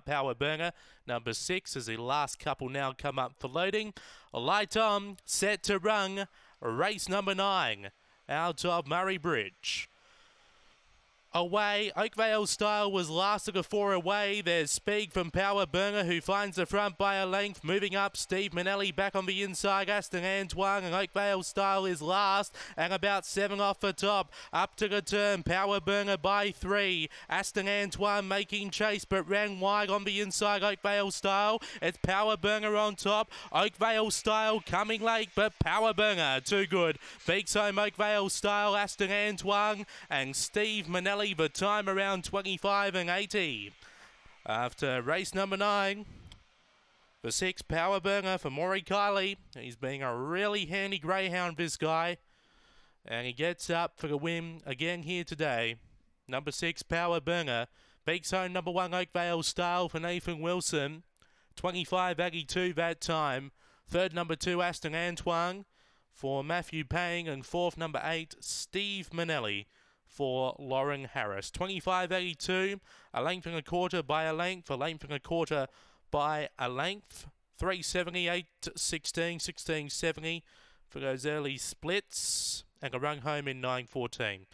Power Burner. Number six as the last couple now come up for loading. Light on, set to run. Race number nine out of Murray Bridge away. Oakvale style was last of the four away. There's Speed from Power Burner who finds the front by a length. Moving up, Steve Manelli back on the inside. Aston Antoine and Oakvale style is last and about seven off the top. Up to the turn, Power Burner by three. Aston Antoine making chase but ran wide on the inside. Oakvale style. It's Power Burner on top. Oakvale style coming late but Power Burner too good. Beats home Oakvale style, Aston Antoine and Steve Manelli Valley, the time around 25 and 80. After race number nine, the six power burner for Maury Kiley. He's being a really handy greyhound, this guy. And he gets up for the win again here today. Number six, Power Burner. Beaks home number one, Oakvale Style for Nathan Wilson. 25 82 that time. Third, number two, Aston Antoine for Matthew Payne. And fourth, number eight, Steve Manelli for Lauren Harris. 25.82, a length and a quarter by a length, a length and a quarter by a length. 378, 16, 16, 70 for those early splits, and a run home in 9.14.